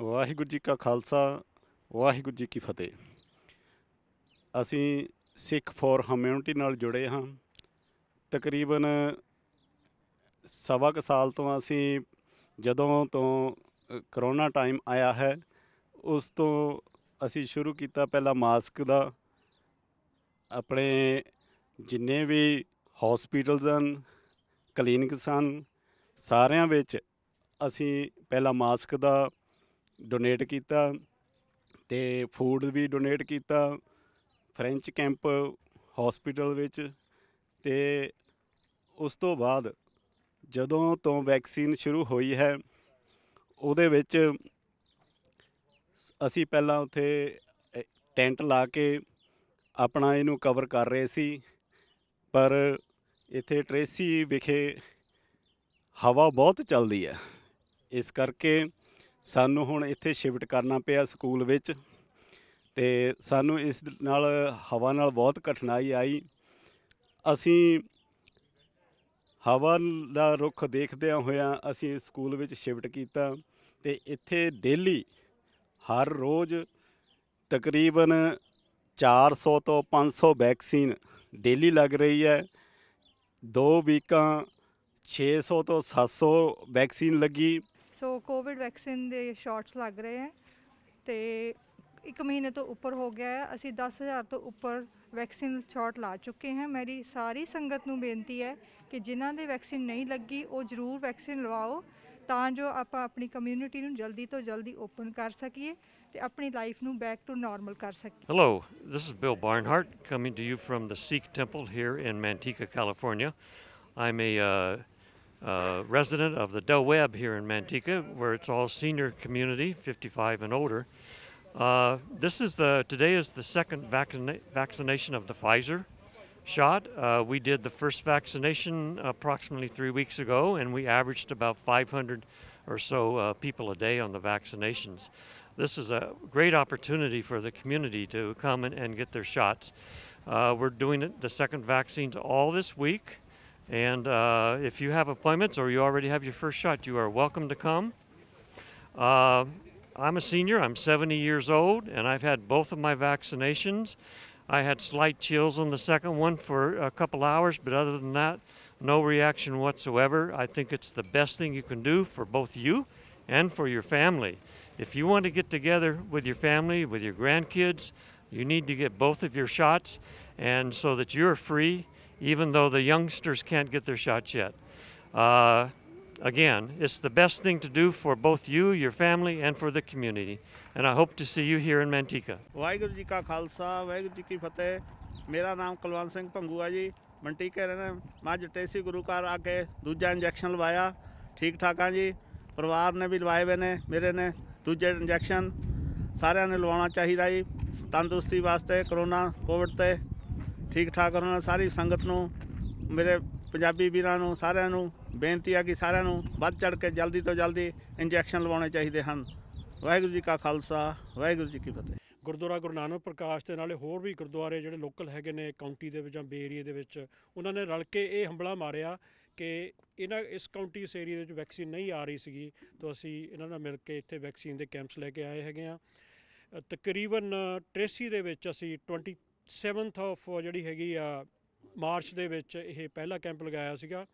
ਵਾਹਿਗੁਰੂ ਜੀ ਕਾ ਖਾਲਸਾ ਵਾਹਿਗੁਰੂ ਜੀ ਕੀ ਫਤਿਹ ਅਸੀਂ ਸਿੱਖ ਫੋਰ ਹਮਿਊਨਿਟੀ ਨਾਲ ਜੁੜੇ ਹਾਂ ਤਕਰੀਬਨ ਸਵਾ ਕ ਸਾਲ ਤੋਂ ਅਸੀਂ ਜਦੋਂ ਤੋਂ ਕਰੋਨਾ ਟਾਈਮ ਆਇਆ ਹੈ ਉਸ ਤੋਂ ਅਸੀਂ ਸ਼ੁਰੂ ਕੀਤਾ ਪਹਿਲਾ ਮਾਸਕ ਦਾ ਆਪਣੇ ਜਿੰਨੇ ਵੀ ਹਸਪੀਟਲਸ ਹਨ ਕਲੀਨਿਕਸ ਹਨ ਸਾਰਿਆਂ ਵਿੱਚ ਅਸੀਂ ਪਹਿਲਾ ਮਾਸਕ ਦਾ ਡੋਨੇਟ ਕੀਤਾ ਤੇ ਫੂਡ ਵੀ ਡੋਨੇਟ ਕੀਤਾ ਫ੍ਰੈਂਚ ਕੈਂਪ ਹਸਪੀਟਲ ਵਿੱਚ ਤੇ ਉਸ ਤੋਂ ਬਾਅਦ ਜਦੋਂ ਤੋਂ ਵੈਕਸੀਨ ਸ਼ੁਰੂ ਹੋਈ ਹੈ ਉਹਦੇ ਵਿੱਚ ਅਸੀਂ ਪਹਿਲਾਂ ਉੱਥੇ ਟੈਂਟ ਲਾ ਕੇ ਆਪਣਾ ਇਹਨੂੰ ਕਵਰ ਕਰ ਰਹੇ ਸੀ ਪਰ ਇੱਥੇ ਟ੍ਰੇਸੀ ਵਿਖੇ ਹਵਾ ਬਹੁਤ ਚੱਲਦੀ ਹੈ ਇਸ ਕਰਕੇ ਸਾਨੂੰ ਹੁਣ ਇੱਥੇ ਸ਼ਿਫਟ ਕਰਨਾ ਪਿਆ ਸਕੂਲ ਵਿੱਚ ਤੇ ਸਾਨੂੰ ਇਸ ਨਾਲ ਹਵਾ ਨਾਲ ਬਹੁਤ ਕਠਿਨਾਈ ਆਈ ਅਸੀਂ ਹਵਾ ਦਾ ਰੁੱਖ ਦੇਖਦਿਆਂ ਹੋਇਆਂ ਅਸੀਂ ਸਕੂਲ ਵਿੱਚ ਸ਼ਿਫਟ ਕੀਤਾ ਤੇ ਇੱਥੇ ਡੇਲੀ ਹਰ ਰੋਜ਼ ਤਕਰੀਬਨ 400 ਤੋਂ 500 ਵੈਕਸੀਨ ਡੇਲੀ ਲੱਗ ਰਹੀ ਹੈ ਦੋ ਵੀਕਾਂ 600 ਤੋਂ 700 ਵੈਕਸੀਨ ਲੱਗੀ ਸੋ ਕੋਵਿਡ ਵੈਕਸੀਨ ਦੇ ਸ਼ਾਟਸ ਲੱਗ ਰਹੇ ਹੈ ਤੇ ਇੱਕ ਮਹੀਨੇ ਤੋਂ ਉੱਪਰ ਹੋ ਗਿਆ ਹੈ ਅਸੀਂ 10000 ਤੋਂ ਉੱਪਰ ਵੈਕਸੀਨ ਸ਼ਾਟ ਲਾ ਚੁੱਕੇ ਹਾਂ ਮੇਰੀ ਸਾਰੀ ਸੰਗਤ ਨੂੰ ਬੇਨਤੀ ਹੈ ਕਿ ਜਿਨ੍ਹਾਂ ਦੇ ਵੈਕਸੀਨ ਨਹੀਂ ਲੱਗੀ ਉਹ ਜ਼ਰੂਰ ਵੈਕਸੀਨ ਲਵਾਓ ਤਾਂ ਜੋ ਆਪਾਂ ਆਪਣੀ ਕਮਿਊਨਿਟੀ ਨੂੰ ਜਲਦੀ ਤੋਂ ਜਲਦੀ ਓਪਨ ਕਰ ਸਕੀਏ ਤੇ ਆਪਣੀ ਲਾਈਫ ਨੂੰ ਬੈਕ ਟੂ ਨਾਰਮਲ ਕਰ ਸਕੀਏ hello this is Bill Barnhart coming to you from the Sikh temple here in Manteca California I'm a uh, resident of the Del Webb here in Manteca, where it's all senior community, 55 and older. Uh, this is the today is the second vaccina- vaccination of the Pfizer shot. Uh, we did the first vaccination approximately three weeks ago, and we averaged about 500 or so uh, people a day on the vaccinations. This is a great opportunity for the community to come and, and get their shots. Uh, we're doing the second vaccines all this week. And uh, if you have appointments or you already have your first shot, you are welcome to come. Uh, I'm a senior, I'm 70 years old, and I've had both of my vaccinations. I had slight chills on the second one for a couple hours, but other than that, no reaction whatsoever. I think it's the best thing you can do for both you and for your family. If you want to get together with your family, with your grandkids, you need to get both of your shots and so that you're free even though the youngsters can't get their shots yet. Uh, again, it's the best thing to do for both you, your family, and for the community. And I hope to see you here in Manteca. Waheguru ka khalsa? Khalsa Waheguru ki ਕੀ ਫਤਿਹ ਮੇਰਾ ਨਾਮ ਕੁਲਵੰਤ ਸਿੰਘ ਭੰਗੂਆ ਜੀ ਮੰਟੀਕੇ ਰਹਿਣਾ ਮੈਂ ਜਟੇਸੀ ਗੁਰੂ ਘਰ ਆ ਕੇ ਦੂਜਾ ਇੰਜੈਕਸ਼ਨ ਲਵਾਇਆ ਠੀਕ ਠਾਕ ਆ ਜੀ ਪਰਿਵਾਰ ਨੇ ਵੀ ਲਵਾਏ ਵੇ ਨੇ ਮੇਰੇ ਨੇ ਦੂਜੇ ਇੰਜੈਕਸ਼ਨ ਸਾਰਿਆਂ ਨੇ ਲਵਾਉਣਾ ਚਾਹੀਦਾ ਜੀ ਤੰਦਰੁਸਤੀ ਵਾਸਤੇ ਕਰੋਨਾ ਕੋਵਿਡ ਤੇ ਠੀਕ ਠਾਕ ਰਹਿਣਾ ਸਾਰੀ ਸੰਗਤ ਨੂੰ ਮੇਰੇ ਪੰਜਾਬੀ ਵੀਰਾਂ ਨੂੰ ਸਾਰਿਆਂ ਨੂੰ ਬੇਨਤੀ ਆ ਕਿ ਸਾਰਿਆਂ ਨੂੰ ਵੱਧ ਚੜ ਕੇ ਜਲਦੀ ਤੋਂ ਜਲਦੀ ਇੰਜੈਕਸ਼ਨ ਲਵਾਉਣੇ ਚਾਹੀਦੇ ਹਨ ਵਾਹਿਗੁਰੂ ਜੀ ਕਾ ਖਾਲਸਾ ਵਾਹਿਗੁਰੂ ਜੀ ਕੀ ਫਤਿਹ ਗੁਰਦੁਆਰਾ ਗੁਰੂ ਨਾਨਕ ਪ੍ਰਕਾਸ਼ ਦੇ ਨਾਲੇ ਹੋਰ ਵੀ ਗੁਰਦੁਆਰੇ ਜਿਹੜੇ ਲੋਕਲ ਹੈਗੇ ਨੇ ਕਾਉਂਟੀ ਦੇ ਵਿੱਚ ਜਾਂ ਬੇ ਏਰੀਆ ਦੇ ਵਿੱਚ ਉਹਨਾਂ ਨੇ ਰਲ ਕੇ ਇਹ ਹੰਬਲਾ ਮਾਰਿਆ ਕਿ ਇਹਨਾਂ ਇਸ ਕਾਉਂਟੀ ਇਸ ਏਰੀਆ ਦੇ ਵਿੱਚ ਵੈਕਸੀਨ ਨਹੀਂ ਆ ਰਹੀ ਸੀਗੀ ਤਾਂ ਅਸੀਂ ਇਹਨਾਂ ਨਾਲ ਮਿਲ ਕੇ ਇੱਥੇ ਵੈਕਸੀਨ ਦੇ ਕੈਂਪਸ ਲੈ ਕੇ ਆਏ ਹੈਗੇ ਆ ਤਕਰੀਬਨ ਟ੍ਰੇਸੀ ਦੇ ਵਿੱਚ ਅਸੀਂ 20 7th ਆਫ uh, ਜਿਹੜੀ ਹੈਗੀ ਆ ਮਾਰਚ ਦੇ ਵਿੱਚ ਇਹ ਪਹਿਲਾ ਕੈਂਪ ਲਗਾਇਆ ਸੀਗਾ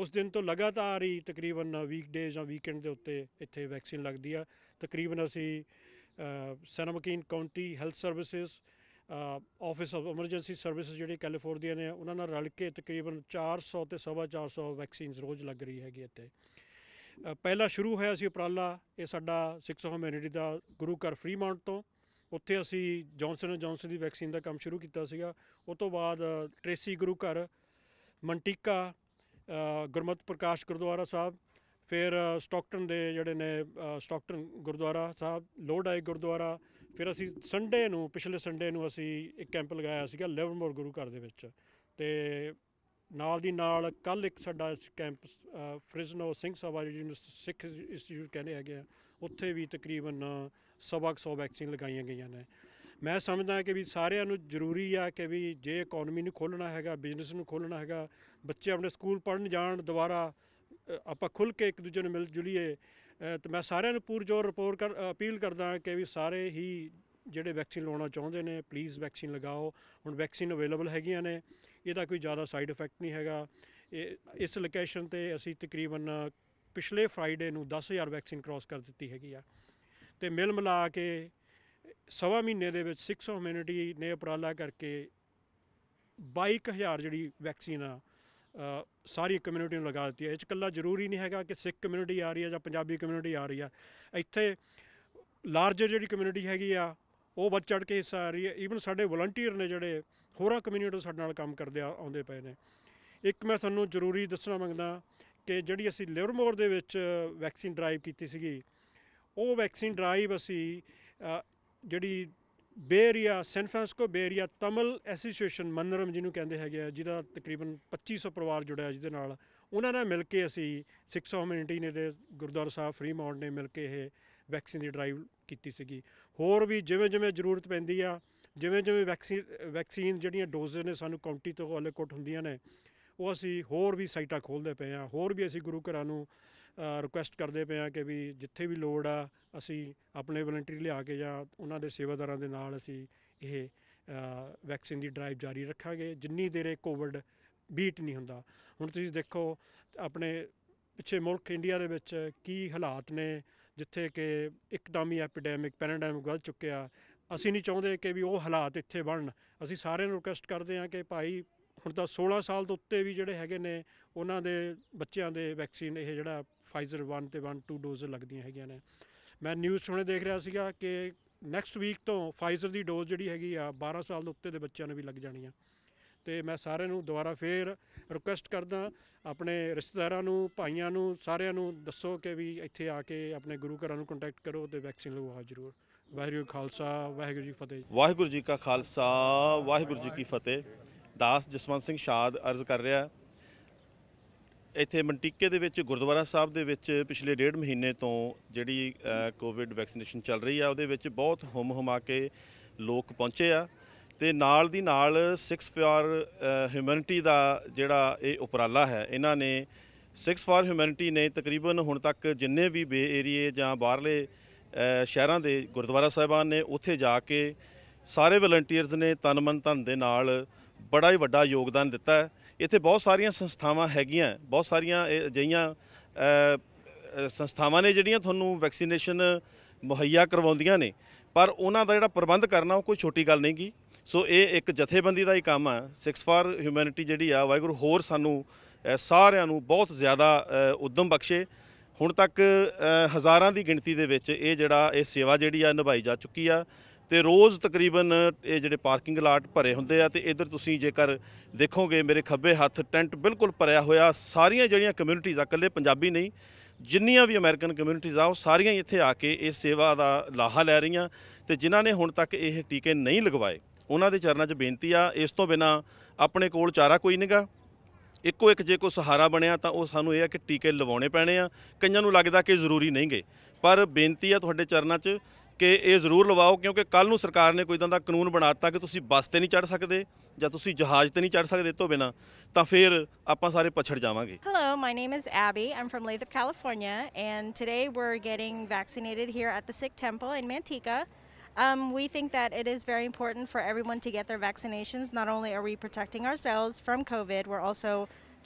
ਉਸ ਦਿਨ ਤੋਂ ਲਗਾਤਾਰ ਹੀ ਤਕਰੀਬਨ ਡੇਜ਼ ਜਾਂ ਵੀਕਐਂਡ ਦੇ ਉੱਤੇ ਇੱਥੇ ਵੈਕਸੀਨ ਲੱਗਦੀ ਆ ਤਕਰੀਬਨ ਅਸੀਂ San Joaquin county health services office of emergency services ਜਿਹੜੇ ਕੈਲੀਫੋਰਨੀਆ ਨੇ ਉਹਨਾਂ ਨਾਲ ਰਲ ਕੇ ਤਕਰੀਬਨ 400 ਤੇ 450 ਵੈਕਸੀਨਸ ਰੋਜ਼ ਲੱਗ ਰਹੀ ਹੈਗੀ ਇੱਥੇ ਪਹਿਲਾ ਸ਼ੁਰੂ ਹੋਇਆ ਸੀ ਉਪਰਾਲਾ ਇਹ ਸਾਡਾ ਸਿਕਸ ਹਿਊਮੈਨਿਟੀ ਦਾ ਗੁਰੂ ਘਰ ਫ੍ਰੀਮਾਉਂਟ ਤੋਂ ਉੱਥੇ ਅਸੀਂ ਜੌਨਸਨ ਜੌਨਸਨ ਦੀ ਵੈਕਸੀਨ ਦਾ ਕੰਮ ਸ਼ੁਰੂ ਕੀਤਾ ਸੀਗਾ ਉਸ ਤੋਂ ਬਾਅਦ ਟ੍ਰੇਸੀ ਗੁਰੂ ਘਰ ਮੰਟਿਕਾ ਗੁਰਮਤ ਪ੍ਰਕਾਸ਼ ਗੁਰਦੁਆਰਾ ਸਾਹਿਬ ਫਿਰ ਸਟਾਕਟਨ ਦੇ ਜਿਹੜੇ ਨੇ ਸਟਾਕਟਨ ਗੁਰਦੁਆਰਾ ਸਾਹਿਬ ਲੋਡਾਈ ਗੁਰਦੁਆਰਾ ਫਿਰ ਅਸੀਂ ਸੰਡੇ ਨੂੰ ਪਿਛਲੇ ਸੰਡੇ ਨੂੰ ਅਸੀਂ ਇੱਕ ਕੈਂਪ ਲਗਾਇਆ ਸੀਗਾ ਲਿਵਰਮੋਰ ਗੁਰੂ ਘਰ ਦੇ ਵਿੱਚ ਤੇ ਨਾਲ ਦੀ ਨਾਲ ਕੱਲ ਇੱਕ ਸਾਡਾ ਕੈਂਪ ਫ੍ਰਿਜ਼ਨੋ ਸਿੰਘ ਸਾਹਿਬ ਜੀ ਯੂਨੀਵਰਸਿਟੀ ਸਿੱਖ ਇੰਸਟੀਚਿਊਟ ਕਹਿੰਦੇ ਹੈਗੇ ਆ ਉੱਥੇ ਵੀ ਤਕਰੀਬਨ ਸਵਾ 100 ਵੈਕਸੀਨ ਲਗਾਈਆਂ ਗਈਆਂ ਨੇ ਮੈਂ ਸਮਝਦਾ ਕਿ ਵੀ ਸਾਰਿਆਂ ਨੂੰ ਜ਼ਰੂਰੀ ਆ ਕਿ ਵੀ ਜੇ ਇਕਨੋਮੀ ਨੂੰ ਖੋਲਣਾ ਹੈਗਾ ਬਿਜ਼ਨਸ ਨੂੰ ਖੋਲਣਾ ਹੈਗਾ ਬੱਚੇ ਆਪਣੇ ਸਕੂਲ ਪੜਨ ਜਾਣ ਦੁਬਾਰਾ ਆਪਾਂ ਖੁੱਲ ਕੇ ਇੱਕ ਦੂਜੇ ਨੂੰ ਮਿਲ ਜੁਲੀਏ ਤੇ ਮੈਂ ਸਾਰਿਆਂ ਨੂੰ ਜੋਰ ਰਿਪੋਰਟ ਕਰ ਅਪੀਲ ਕਰਦਾ ਕਿ ਵੀ ਸਾਰੇ ਹੀ ਜਿਹੜੇ ਵੈਕਸੀਨ ਲਾਉਣਾ ਚਾਹੁੰਦੇ ਨੇ ਪਲੀਜ਼ ਵੈਕਸੀਨ ਲਗਾਓ ਹੁਣ ਵੈਕਸੀਨ ਅਵੇਲੇਬਲ ਹੈਗੀਆਂ ਨੇ ਇਹਦਾ ਕੋਈ ਜ਼ਿਆਦਾ ਸਾਈਡ ਇਫੈਕਟ ਨਹੀਂ ਹੈਗਾ ਇਸ ਲੋਕੇਸ਼ਨ ਤੇ ਅਸੀਂ ਤਕਰੀਬਨ ਪਿਛਲੇ ਫਰਾਈਡੇ ਨੂੰ 10000 ਵੈਕਸੀਨ ਕ੍ਰਾਸ ਕਰ ਦਿੱਤੀ ਹੈਗੀ ਆ ਤੇ ਮਿਲ ਮਿਲਾ ਕੇ ਸਵਾ ਮਹੀਨੇ ਦੇ ਵਿੱਚ ਆਫ ਹਮਿਊਨਿਟੀ ਨੇ ਉਪਰਾਲਾ ਕਰਕੇ 22000 ਜਿਹੜੀ ਵੈਕਸੀਨ ਆ ਸਾਰੀ ਕਮਿਊਨਿਟੀ ਨੂੰ ਲਗਾ ਦਿੱਤੀ ਹੈ ਇਹ ਚ ਕੱਲਾ ਜ਼ਰੂਰੀ ਨਹੀਂ ਹੈਗਾ ਕਿ ਸਿੱਖ ਕਮਿਊਨਿਟੀ ਆ ਰਹੀ ਹੈ ਜਾਂ ਪੰਜਾਬੀ ਕਮਿਊਨਿਟੀ ਆ ਰਹੀ ਆ ਇੱਥੇ ਲਾਰਜਰ ਜਿਹੜੀ ਕਮਿਊਨਿਟੀ ਹੈਗੀ ਆ ਉਹ ਵੱਧ ਚੜ ਕੇ ਹਿੱਸਾ ਆ ਰਹੀ ਹੈ ਈਵਨ ਸਾਡੇ ਵਲੰਟੀਅਰ ਨੇ ਜਿਹੜੇ ਹੋਰਾਂ ਕਮਿਊਨਿਟੀ ਸਾਡੇ ਨਾਲ ਕੰਮ ਕਰਦੇ ਆਉਂਦੇ ਪਏ ਨੇ ਇੱਕ ਮੈਂ ਤੁਹਾਨੂੰ ਜ਼ਰੂਰੀ ਦੱਸਣਾ ਮੰਗਦਾ ਕਿ ਜਿਹੜੀ ਅਸੀਂ ਲਿਵਰਮੋਰ ਦੇ ਵਿੱਚ ਵੈਕਸੀਨ ਡਰਾਈਵ ਕੀਤੀ ਸੀਗੀ ਉਹ ਵੈਕਸੀਨ ਡਰਾਈਵ ਅਸੀਂ ਜਿਹੜੀ ਬੇਰੀਆ ਸੈਨ ਫਰਾਂਸਿਸਕੋ ਬੇਰੀਆ ਤਮਲ ਐਸੋਸੀਏਸ਼ਨ ਮੰਨਰਮ ਜਿਹਨੂੰ ਕਹਿੰਦੇ ਹੈਗੇ ਆ ਜਿਹਦਾ ਤਕਰੀਬਨ 2500 ਪਰਿਵਾਰ ਜੁੜਿਆ ਜਿਹਦੇ ਨਾਲ ਉਹਨਾਂ ਨਾਲ ਮਿਲ ਕੇ ਅਸੀਂ 600 ਹਮਿਊਨਿਟੀ ਨੇ ਦੇ ਗੁਰਦੁਆਰਾ ਸਾਹਿਬ ਫ੍ਰੀ ਮਾਉਂਡ ਨੇ ਮਿਲ ਕੇ ਇਹ ਵੈਕਸੀਨ ਦੀ ਡਰਾਈਵ ਕੀਤੀ ਸੀਗੀ ਹੋਰ ਵੀ ਜਿਵੇਂ ਜਿਵੇਂ ਜ਼ਰੂਰਤ ਪੈਂਦੀ ਆ ਜਿਵੇਂ ਜਿਵੇਂ ਵੈਕਸੀਨ ਵੈਕਸੀਨ ਜਿਹੜੀਆਂ ਡੋਜ਼ ਨੇ ਸਾਨੂੰ ਕਾਉਂਟੀ ਤੋਂ ਕੋਟ ਹੁੰਦੀਆਂ ਨੇ ਉਹ ਅਸੀਂ ਹੋਰ ਵੀ ਸਾਈਟਾਂ ਖੋਲਦੇ ਪਏ ਆ ਹੋਰ ਵੀ ਅਸੀਂ ਗੁਰੂ ਘਰਾਂ ਨੂੰ ਰਿਕੁਐਸਟ ਕਰਦੇ ਪਏ ਆ ਕਿ ਵੀ ਜਿੱਥੇ ਵੀ ਲੋੜ ਆ ਅਸੀਂ ਆਪਣੇ ਵਲੰਟੀਅਰ ਲਿਆ ਕੇ ਜਾਂ ਉਹਨਾਂ ਦੇ ਸੇਵਾਦਾਰਾਂ ਦੇ ਨਾਲ ਅਸੀਂ ਇਹ ਵੈਕਸੀਨ ਦੀ ਡਰਾਈਵ ਜਾਰੀ ਰੱਖਾਂਗੇ ਜਿੰਨੀ ਦੇਰ ਇਹ ਕੋਵਿਡ ਬੀਟ ਨਹੀਂ ਹੁੰਦਾ ਹੁਣ ਤੁਸੀਂ ਦੇਖੋ ਆਪਣੇ ਪਿੱਛੇ ਮੁਲਕ ਇੰਡੀਆ ਦੇ ਵਿੱਚ ਕੀ ਹਾਲਾਤ ਨੇ ਜਿੱਥੇ ਕਿ ਇੱਕਦਮ ਹੀ ਐਪੀਡੈਮਿਕ ਪੈਰਾਡਾਈਮ ਗਲ ਚੁੱਕਿਆ ਅਸੀਂ ਨਹੀਂ ਚਾਹੁੰਦੇ ਕਿ ਵੀ ਉਹ ਹਾਲਾਤ ਇੱਥੇ ਬਣਨ ਅਸੀਂ ਸਾਰਿਆਂ ਨੂੰ ਰਿਕੁਐਸਟ ਕਰਦੇ ਹਾਂ ਕਿ ਭਾਈ ਹੁਣ ਤਾਂ 16 ਸਾਲ ਤੋਂ ਉੱਤੇ ਵੀ ਜਿਹੜੇ ਹੈਗੇ ਨੇ ਉਹਨਾਂ ਦੇ ਬੱਚਿਆਂ ਦੇ ਵੈਕਸੀਨ ਇਹ ਜਿਹੜਾ ਫਾਈਜ਼ਰ 1 ਤੇ 1 2 ਡੋਜ਼ ਲੱਗਦੀਆਂ ਹੈਗੀਆਂ ਨੇ ਮੈਂ ਨਿਊਜ਼ ਸੁਣੇ ਦੇਖ ਰਿਹਾ ਸੀਗਾ ਕਿ ਨੈਕਸਟ ਵੀਕ ਤੋਂ ਫਾਈਜ਼ਰ ਦੀ ਡੋਜ਼ ਜਿਹੜੀ ਹੈਗੀ ਆ 12 ਸਾਲ ਦੇ ਉੱਤੇ ਦੇ ਬੱਚਿਆਂ ਨੂੰ ਵੀ ਲੱਗ ਜਾਣੀ ਆ ਤੇ ਮੈਂ ਸਾਰਿਆਂ ਨੂੰ ਦੁਬਾਰਾ ਫੇਰ ਰਿਕੁਐਸਟ ਕਰਦਾ ਆਪਣੇ ਰਿਸ਼ਤੇਦਾਰਾਂ ਨੂੰ ਭਾਈਆਂ ਨੂੰ ਸਾਰਿਆਂ ਨੂੰ ਦੱਸੋ ਕਿ ਵੀ ਇੱਥੇ ਆ ਕੇ ਆਪਣੇ ਗੁਰੂ ਘਰਾਂ ਨੂੰ ਕੰਟੈਕਟ ਕਰੋ ਤੇ ਵੈਕਸੀਨ ਲਗਵਾਓ ਜਰੂਰ ਵਾਹਿਗੁਰੂ ਖਾਲਸਾ ਵਾਹਿਗੁਰੂ ਜੀ ਫਤਿਹ ਵਾਹਿਗੁਰੂ ਜੀ ਕਾ ਖਾਲਸਾ ਵਾਹਿਗੁਰੂ ਜੀ ਕੀ ਫਤਿਹ ਦਾਸ ਜਸਵੰਤ ਸਿੰਘ ਸ਼ਾਦ ਅਰਜ਼ ਕਰ ਰਿਹਾ ਇੱਥੇ ਮੰਟੀਕੇ ਦੇ ਵਿੱਚ ਗੁਰਦੁਆਰਾ ਸਾਹਿਬ ਦੇ ਵਿੱਚ ਪਿਛਲੇ ਡੇਢ ਮਹੀਨੇ ਤੋਂ ਜਿਹੜੀ ਕੋਵਿਡ ਵੈਕਸੀਨੇਸ਼ਨ ਚੱਲ ਰਹੀ ਆ ਉਹਦੇ ਵਿੱਚ ਬਹੁਤ ਹਮ ਹਮਾ ਕੇ ਲੋਕ ਪਹੁੰਚੇ ਆ ਤੇ ਨਾਲ ਦੀ ਨਾਲ 6 ਫਾਰ ਹਿਊਮੈਨਿਟੀ ਦਾ ਜਿਹੜਾ ਇਹ ਉਪਰਾਲਾ ਹੈ ਇਹਨਾਂ ਨੇ 6 ਫਾਰ ਹਿਊਮੈਨਿਟੀ ਨੇ ਤਕਰੀਬਨ ਹੁਣ ਤੱਕ ਜਿੰਨੇ ਵੀ ਬੇ ਏਰੀਏ ਜਾਂ ਬਾਹਰਲੇ ਸ਼ਹਿਰਾਂ ਦੇ ਗੁਰਦੁਆਰਾ ਸਾਹਿਬਾਨ ਨੇ ਉੱਥੇ ਜਾ ਕੇ ਸਾਰੇ ਵਲੰਟੀਅਰਸ ਨੇ ਤਨ ਮਨ ਧਨ ਦੇ ਨਾਲ ਬੜਾ ਹੀ ਵੱਡਾ ਯੋਗਦਾਨ ਦਿੱਤਾ ਹੈ ਇੱਥੇ ਬਹੁਤ ਸਾਰੀਆਂ ਸੰਸਥਾਵਾਂ ਹੈਗੀਆਂ ਬਹੁਤ ਸਾਰੀਆਂ ਅਜਿਹੀਆਂ ਸੰਸਥਾਵਾਂ ਨੇ ਜਿਹੜੀਆਂ ਤੁਹਾਨੂੰ ਵੈਕਸੀਨੇਸ਼ਨ ਮੁਹੱਈਆ ਕਰਵਾਉਂਦੀਆਂ ਨੇ ਪਰ ਉਹਨਾਂ ਦਾ ਜਿਹੜਾ ਪ੍ਰਬੰਧ ਕਰਨਾ ਉਹ ਕੋਈ ਛੋਟੀ ਗੱਲ ਨਹੀਂ ਗਈ ਸੋ ਇਹ ਇੱਕ ਜਥੇਬੰਦੀ ਦਾ ਹੀ ਕੰਮ ਆ ਸਿਕਸ ਫਾਰ ਹਿਊਮੈਨਿਟੀ ਜਿਹੜੀ ਆ ਵਾਹਿਗੁਰੂ ਹੋਰ ਸਾਨੂੰ ਸਾਰਿਆਂ ਨੂੰ ਬਹੁਤ ਜ਼ਿਆਦਾ ਉਦਮ ਬਖਸ਼ੇ ਹੁਣ ਤੱਕ ਹਜ਼ਾਰਾਂ ਦੀ ਗਿਣਤੀ ਦੇ ਵਿੱਚ ਇਹ ਜਿਹੜਾ ਇਹ ਸੇਵਾ ਜਿਹੜੀ ਆ ਨਿਭਾਈ ਜਾ ਚੁੱਕੀ ਆ ਤੇ ਰੋਜ਼ ਤਕਰੀਬਨ ਇਹ ਜਿਹੜੇ ਪਾਰਕਿੰਗ ਲਾਟ ਭਰੇ ਹੁੰਦੇ ਆ ਤੇ ਇਧਰ ਤੁਸੀਂ ਜੇਕਰ ਦੇਖੋਗੇ ਮੇਰੇ ਖੱਬੇ ਹੱਥ ਟੈਂਟ ਬਿਲਕੁਲ ਭਰਿਆ ਹੋਇਆ ਸਾਰੀਆਂ ਜਿਹੜੀਆਂ ਕਮਿਊਨਿਟੀਜ਼ ਆ ਇਕੱਲੇ ਪੰਜਾਬੀ ਨਹੀਂ ਜਿੰਨੀਆਂ ਵੀ ਅਮਰੀਕਨ ਕਮਿਊਨਿਟੀਜ਼ ਆ ਉਹ ਸਾਰੀਆਂ ਇੱਥੇ ਆ ਕੇ ਇਸ ਸੇਵਾ ਦਾ ਲਾਹਾ ਲੈ ਰਹੀਆਂ ਤੇ ਜਿਨ੍ਹਾਂ ਨੇ ਹੁਣ ਤੱਕ ਇਹ ਟੀਕੇ ਨਹੀਂ ਲਗਵਾਏ ਉਹਨਾਂ ਦੇ ਚਰਨਾਂ 'ਚ ਬੇਨਤੀ ਆ ਇਸ ਤੋਂ ਬਿਨਾ ਆਪਣੇ ਕੋਲ ਚਾਰਾ ਕੋਈ ਨਹੀਂਗਾ ਇੱਕੋ ਇੱਕ ਜੇ ਕੋ ਸਹਾਰਾ ਬਣਿਆ ਤਾਂ ਉਹ ਸਾਨੂੰ ਇਹ ਆ ਕਿ ਟੀਕੇ ਲਵਾਉਣੇ ਪੈਣੇ ਆ ਕਈਆਂ ਨੂੰ ਲੱਗਦਾ ਕਿ ਜ਼ਰੂਰੀ ਨਹੀਂਗੇ ਪਰ ਬੇਨਤੀ ਆ ਤੁਹਾਡੇ ਚਰਨਾਂ 'ਚ ਕਿ ਇਹ ਜ਼ਰੂਰ ਲਵਾਓ ਕਿਉਂਕਿ ਕੱਲ ਨੂੰ ਸਰਕਾਰ ਨੇ ਕੋਈ ਤਾਂ ਦਾ ਕਾਨੂੰਨ ਬਣਾਤਾ ਕਿ ਤੁਸੀਂ ਬੱਸ ਤੇ ਨਹੀਂ ਚੜ ਸਕਦੇ ਜਾਂ ਤੁਸੀਂ ਜਹਾਜ਼ ਤੇ ਨਹੀਂ ਚੜ ਸਕਦੇ ਤੋਂ ਬਿਨਾ ਤਾਂ ਫਿਰ ਆਪਾਂ ਸਾਰੇ ਪਛੜ ਜਾਵਾਂਗੇ Hello, my name is Abby. I'm from Lathrop, California, and today we're getting vaccinated here at the Sikh Temple in ਮੈਂਟੀਕਾ Um, we think that it is very important for everyone to get their vaccinations. Not only are we protecting ourselves from COVID, we're also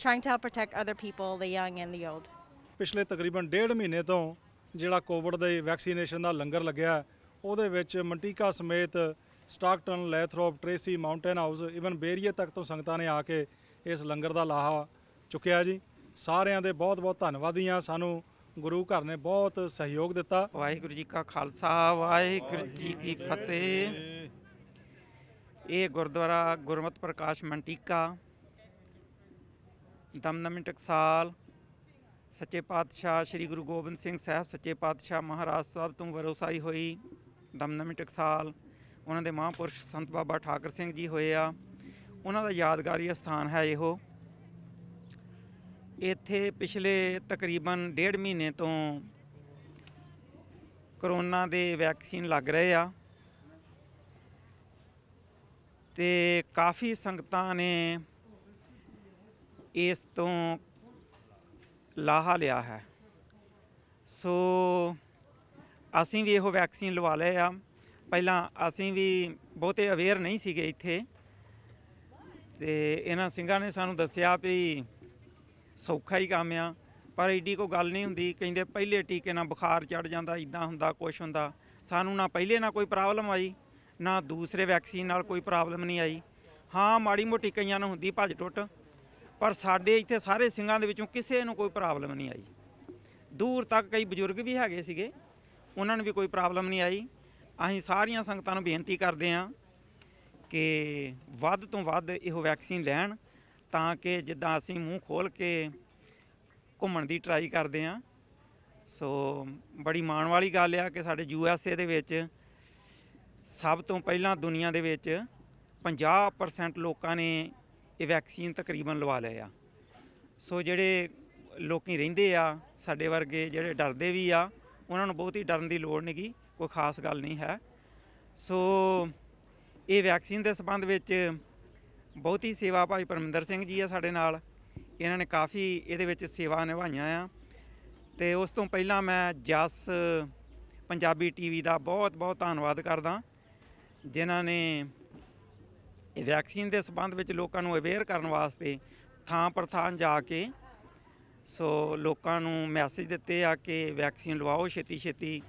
trying to help protect other people, the young and the old. ਪਿਛਲੇ ਤਕਰੀਬਨ ਡੇਢ ਮਹੀਨੇ ਤੋਂ ਜਿਹੜਾ Covid ਦੇ vaccination ਦਾ ਲੰਗਰ ਲੱਗਿਆ ਉਹਦੇ ਵਿੱਚ ਮੰਟੀਕਾ ਸਮੇਤ Stockton Lathrop Tracy Mountain House even Bay Area ਤੱਕ ਤੋਂ ਸੰਗਤਾਂ ਨੇ ਆ ਕੇ ਇਸ ਲੰਗਰ ਦਾ ਲਾਹਾ ਚੁੱਕਿਆ ਜੀ ਸਾਰਿਆਂ ਦੇ ਬਹੁਤ-ਬਹੁਤ ਧੰਨਵਾਦੀ ਸਾਨੂੰ ਗੁਰੂ ਘਰ ਨੇ ਬਹੁਤ ਸਹਿਯੋਗ ਦਿੱਤਾ ਵਾਹਿਗੁਰੂ ਜੀ ਕਾ ਖਾਲਸਾ ਵਾਹਿਗੁਰੂ ਜੀ ਕੀ ਫਤਿਹ ਇਹ ਗੁਰਦੁਆਰਾ ਗੁਰਮਤ ਪ੍ਰਕਾਸ਼ ਮੰਟੀਕਾ ਦਮਦਮੀ ਸਾਲ ਸੱਚੇ ਪਾਤਸ਼ਾਹ ਸ੍ਰੀ ਗੁਰੂ ਗੋਬਿੰਦ ਸਿੰਘ ਸਾਹਿਬ ਸੱਚੇ ਪਾਤਸ਼ਾਹ ਮਹਾਰਾਜ ਸਾਹਿਬ ਤੋਂ ਵਰੋਸਾਈ ਹੋਈ ਦਮਦਮੀ ਟਕਸਾਲ ਉਹਨਾਂ ਦੇ ਮਹਾਂਪੁਰਸ਼ ਸੰਤ ਬਾਬਾ ਠਾਕਰ ਸਿੰਘ ਜੀ ਹੋਏ ਆ ਉਹਨਾਂ ਦਾ ਯਾਦਗਾਰੀ ਸਥਾਨ ਹੈ ਇਹੋ ਇੱਥੇ ਪਿਛਲੇ ਤਕਰੀਬਨ ਡੇਢ ਮਹੀਨੇ ਤੋਂ ਕਰੋਨਾ ਦੇ ਵੈਕਸੀਨ ਲੱਗ ਰਹੇ ਆ ਤੇ ਕਾਫੀ ਸੰਗਤਾਂ ਨੇ ਇਸ ਤੋਂ ਲਾਹਾ ਲਿਆ ਹੈ ਸੋ ਅਸੀਂ ਵੀ ਇਹੋ ਵੈਕਸੀਨ ਲਵਾ ਲਏ ਆ ਪਹਿਲਾਂ ਅਸੀਂ ਵੀ ਬਹੁਤੇ ਅਵੇਅਰ ਨਹੀਂ ਸੀਗੇ ਇੱਥੇ ਤੇ ਇਹਨਾਂ ਸਿੰਘਾਂ ਨੇ ਸਾਨੂੰ ਦੱਸਿਆ ਵੀ ਸੌਖਾ ਹੀ ਕੰਮ ਆ ਪਰ ਏਡੀ ਕੋ ਗੱਲ ਨਹੀਂ ਹੁੰਦੀ ਕਹਿੰਦੇ ਪਹਿਲੇ ਟੀਕੇ ਨਾਲ ਬੁਖਾਰ ਚੜ ਜਾਂਦਾ ਇਦਾਂ ਹੁੰਦਾ ਕੁਛ ਹੁੰਦਾ ਸਾਨੂੰ ਨਾ ਪਹਿਲੇ ਨਾਲ ਕੋਈ ਪ੍ਰੋਬਲਮ ਆਈ ਨਾ ਦੂਸਰੇ ਵੈਕਸੀਨ ਨਾਲ ਕੋਈ ਪ੍ਰੋਬਲਮ ਨਹੀਂ ਆਈ ਹਾਂ ਮਾੜੀ ਮੋਟੀ ਕਈਆਂ ਨੂੰ ਹੁੰਦੀ ਭੱਜ ਟੁੱਟ ਪਰ ਸਾਡੇ ਇੱਥੇ ਸਾਰੇ ਸਿੰਘਾਂ ਦੇ ਵਿੱਚੋਂ ਕਿਸੇ ਨੂੰ ਕੋਈ ਪ੍ਰੋਬਲਮ ਨਹੀਂ ਆਈ ਦੂਰ ਤੱਕ ਕਈ ਬਜ਼ੁਰਗ ਵੀ ਹੈਗੇ ਸੀਗੇ ਉਹਨਾਂ ਨੂੰ ਵੀ ਕੋਈ ਪ੍ਰੋਬਲਮ ਨਹੀਂ ਆਈ ਅਸੀਂ ਸਾਰੀਆਂ ਸੰਗਤਾਂ ਨੂੰ ਬੇਨਤੀ ਕਰਦੇ ਹਾਂ ਕਿ ਵੱਧ ਤੋਂ ਵੱਧ ਇਹੋ ਵੈਕਸੀਨ ਲੈਣ ਤਾਂ ਕਿ ਜਿੱਦਾਂ ਅਸੀਂ ਮੂੰਹ ਖੋਲ ਕੇ ਘੁੰਮਣ ਦੀ ਟਰਾਈ ਕਰਦੇ ਹਾਂ ਸੋ ਬੜੀ ਮਾਣ ਵਾਲੀ ਗੱਲ ਆ ਕਿ ਸਾਡੇ ਯੂ ਐਸ ਏ ਦੇ ਵਿੱਚ ਸਭ ਤੋਂ ਪਹਿਲਾਂ ਦੁਨੀਆ ਦੇ ਵਿੱਚ 50% ਲੋਕਾਂ ਨੇ ਇਹ ਵੈਕਸੀਨ ਤਕਰੀਬਨ ਲਵਾ ਲਏ ਆ ਸੋ ਜਿਹੜੇ ਲੋਕੀ ਰਹਿੰਦੇ ਆ ਸਾਡੇ ਵਰਗੇ ਜਿਹੜੇ ਡਰਦੇ ਵੀ ਆ ਉਹਨਾਂ ਨੂੰ ਬਹੁਤੀ ਡਰਨ ਦੀ ਲੋੜ ਨਹੀਂਗੀ ਕੋਈ ਖਾਸ ਗੱਲ ਨਹੀਂ ਹੈ ਸੋ ਇਹ ਵੈਕਸੀਨ ਦੇ ਸੰਬੰਧ ਵਿੱਚ ਬਹੁਤੀ ਸੇਵਾ ਭਾਈ ਪਰਮਿੰਦਰ ਸਿੰਘ ਜੀ ਆ ਸਾਡੇ ਨਾਲ ਇਹਨਾਂ ਨੇ ਕਾਫੀ ਇਹਦੇ ਵਿੱਚ ਸੇਵਾ ਨਿਭਾਈਆਂ ਆ ਤੇ ਉਸ ਤੋਂ ਪਹਿਲਾਂ ਮੈਂ ਜਸ ਪੰਜਾਬੀ ਟੀਵੀ ਦਾ ਬਹੁਤ ਬਹੁਤ ਧੰਨਵਾਦ ਕਰਦਾ ਜਿਨ੍ਹਾਂ ਨੇ ਵੈਕਸੀਨ ਦੇ ਸਬੰਧ ਵਿੱਚ ਲੋਕਾਂ ਨੂੰ ਅਵੇਅਰ ਕਰਨ ਵਾਸਤੇ ਥਾਂ ਪਰ ਥਾਂ ਜਾ ਕੇ ਸੋ ਲੋਕਾਂ ਨੂੰ ਮੈਸੇਜ ਦਿੱਤੇ ਆ ਕਿ ਵੈਕਸੀਨ ਲਵਾਓ ਛੇਤੀ ਛੇਤੀ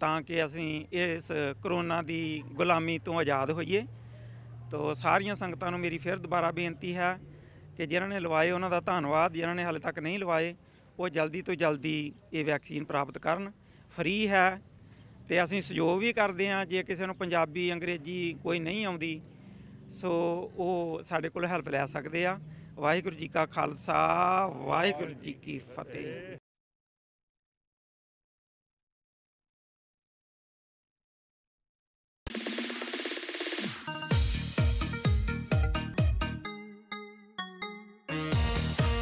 ਤਾਂ ਕਿ ਅਸੀਂ ਇਸ ਕਰੋਨਾ ਦੀ ਗੁਲਾਮੀ ਤੋਂ ਆਜ਼ਾਦ ਹੋਈਏ ਤੋ ਸਾਰੀਆਂ ਸੰਗਤਾਂ ਨੂੰ ਮੇਰੀ ਫਿਰ ਦੁਬਾਰਾ ਬੇਨਤੀ ਹੈ ਕਿ ਜਿਨ੍ਹਾਂ ਨੇ ਲਵਾਏ ਉਹਨਾਂ ਦਾ ਧੰਨਵਾਦ ਜਿਨ੍ਹਾਂ ਨੇ ਹਾਲੇ ਤੱਕ ਨਹੀਂ ਲਵਾਏ ਉਹ ਜਲਦੀ ਤੋਂ ਜਲਦੀ ਇਹ ਵੈਕਸੀਨ ਪ੍ਰਾਪਤ ਕਰਨ ਫ੍ਰੀ ਹੈ ਤੇ ਅਸੀਂ ਸਹਿਯੋਗ ਵੀ ਕਰਦੇ ਹਾਂ ਜੇ ਕਿਸੇ ਨੂੰ ਪੰਜਾਬੀ ਅੰਗਰੇਜ਼ੀ ਕੋਈ ਨਹੀਂ ਆਉਂਦੀ ਸੋ ਉਹ ਸਾਡੇ ਕੋਲ ਹੈਲਪ ਲੈ ਸਕਦੇ ਆ ਵਾਹਿਗੁਰੂ ਜੀ ਕਾ ਖਾਲਸਾ ਵਾਹਿਗੁਰੂ ਜੀ ਕੀ ਫਤਿਹ